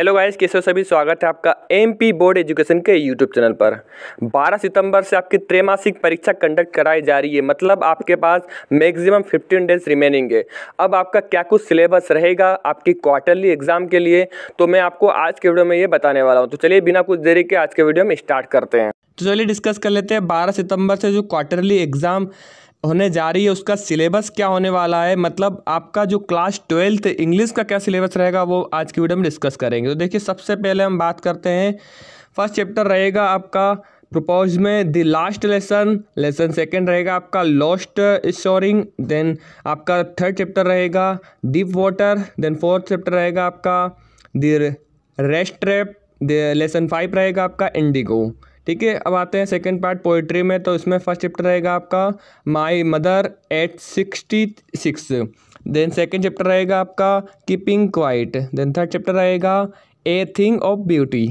hello guys कैसे हो सभी स्वागत है आपका एमपी बोर्ड एजुकेशन के यूट्यूब चैनल पर 12 सितंबर से आपकी त्रैमासिक परीक्षा कंडक्ट कराई जा रही है मतलब आपके पास मैक्सिमम 15 डेज रिमेनिंग है अब आपका क्या कुछ सिलेबस रहेगा आपकी क्वार्टरली एग्जाम के लिए तो मैं आपको आज के वीडियो में ये बताने वाला हूँ तो चलिए बिना कुछ देरी के आज के वीडियो में स्टार्ट करते हैं तो चलिए डिस्कस कर लेते हैं बारह सितम्बर से जो क्वार्टरली एग्ज़ाम होने जा रही है उसका सिलेबस क्या होने वाला है मतलब आपका जो क्लास ट्वेल्थ इंग्लिश का क्या सिलेबस रहेगा वो आज की वीडियो में डिस्कस करेंगे तो देखिए सबसे पहले हम बात करते हैं फर्स्ट चैप्टर रहेगा आपका प्रपोज में the last lesson lesson second रहेगा आपका लॉस्ट स्टोरिंग देन आपका थर्ड चैप्टर रहेगा deep water then fourth chapter रहेगा आपका the rat trap lesson five रहेगा आपका इंडिगो ठीक है अब आते हैं सेकंड पार्ट पोइट्री में तो इसमें फर्स्ट चैप्टर रहेगा आपका my mother at sixty six then second chapter रहेगा आपका keeping quiet then third chapter रहेगा ए थिंग ऑफ ब्यूटी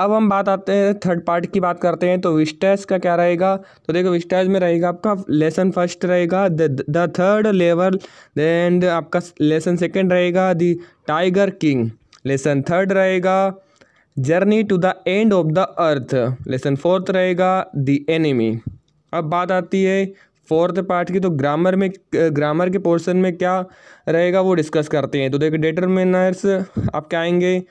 अब हम बात आते हैं थर्ड पार्ट की बात करते हैं तो विस्टर्स का क्या रहेगा तो देखो विस्टेस में रहेगा आपका लेसन फर्स्ट रहेगा द थर्ड लेवल देन आपका लेसन सेकंड रहेगा the tiger king lesson third रहेगा journey to the end of the earth lesson fourth रहेगा द एनिमी अब बात आती है फोर्थ पार्ट की तो ग्रामर में ग्रामर के पोर्शन में क्या रहेगा वो डिस्कस करते हैं तो देखिए डिटरमिनर्स आप क्या आएंगे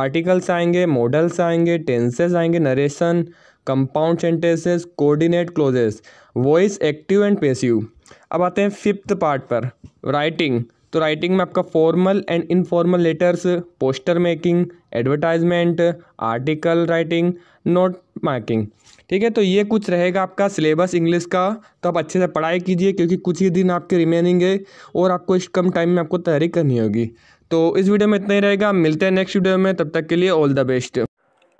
आर्टिकल्स आएंगे मॉडल्स आएंगे टेंसेस आएंगे narration compound sentences coordinate clauses voice active and passive अब आते हैं फिफ्थ पार्ट पर राइटिंग तो राइटिंग में आपका formal and informal letters poster making advertisement article writing note making ठीक है तो ये कुछ रहेगा आपका सिलेबस इंग्लिश का तो आप अच्छे से पढ़ाई कीजिए क्योंकि कुछ ही दिन आपके रिमेनिंग है और आपको इस कम टाइम में आपको तैयारी करनी होगी तो इस वीडियो में इतना ही रहेगा मिलते हैं नेक्स्ट वीडियो में तब तक के लिए ऑल द बेस्ट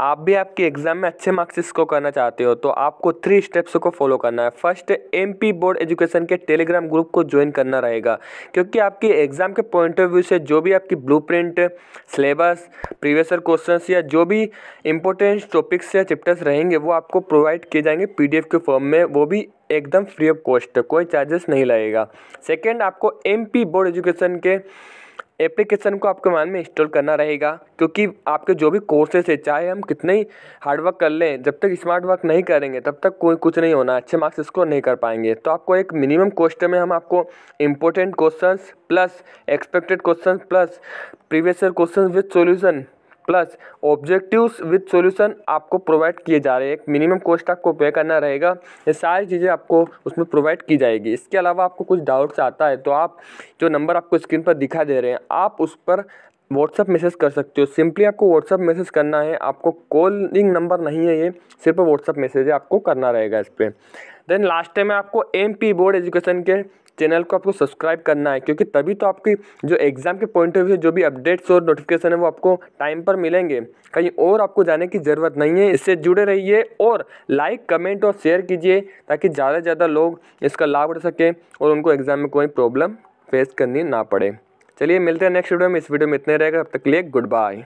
आप भी आपके एग्ज़ाम में अच्छे मार्क्स इसको करना चाहते हो तो आपको थ्री स्टेप्स को फॉलो करना है first M P board education के टेलीग्राम ग्रुप को ज्वाइन करना रहेगा क्योंकि आपके एग्ज़ाम के पॉइंट ऑफ व्यू से जो भी आपकी blueprint syllabus previous question या जो भी इंपॉर्टेंट टॉपिक्स या चैप्टर्स रहेंगे वो आपको प्रोवाइड किए जाएंगे पी के फॉर्म में वो भी एकदम फ्री ऑफ कॉस्ट कोई चार्जेस नहीं लगेगा सेकेंड आपको एम पी बोर्ड एजुकेशन के एप्लीकेशन को आपके मोबाइल में इंस्टॉल करना रहेगा क्योंकि आपके जो भी कोर्सेस है चाहे हम कितने ही हार्डवर्क कर लें जब तक स्मार्ट वर्क नहीं करेंगे तब तक कोई कुछ नहीं होना अच्छे मार्क्स स्कोर नहीं कर पाएंगे तो आपको एक मिनिमम कोस्ट में हम आपको important questions plus expected questions plus previous question with solution plus objectives with solution आपको प्रोवाइड किए जा रहे हैं एक मिनिमम कॉस्ट आपको पे करना रहेगा ये सारी चीज़ें आपको उसमें प्रोवाइड की जाएगी इसके अलावा आपको कुछ डाउट्स आता है तो आप जो नंबर आपको स्क्रीन पर दिखा दे रहे हैं आप उस पर व्हाट्सअप मैसेज कर सकते हो सिंपली आपको व्हाट्सअप मैसेज करना है आपको कॉलिंग नंबर नहीं है ये सिर्फ व्हाट्सअप मैसेज आपको करना रहेगा इस पर देन लास्ट टाइम में आपको एम बोर्ड एजुकेशन के चैनल को आपको सब्सक्राइब करना है क्योंकि तभी तो आपकी जो एग्ज़ाम के पॉइंट ऑफ व्यू से जो भी अपडेट्स और नोटिफिकेशन है वो आपको टाइम पर मिलेंगे कहीं और आपको जाने की ज़रूरत नहीं है इससे जुड़े रहिए और लाइक कमेंट और शेयर कीजिए ताकि ज़्यादा से ज़्यादा लोग इसका लाभ उठ सकें और उनको एग्ज़ाम में कोई प्रॉब्लम फेस करनी ना पड़े चलिए मिलते हैं नेक्स्ट वीडियो में इस वीडियो में इतने रहेगा तब तक के लिए गुड बाय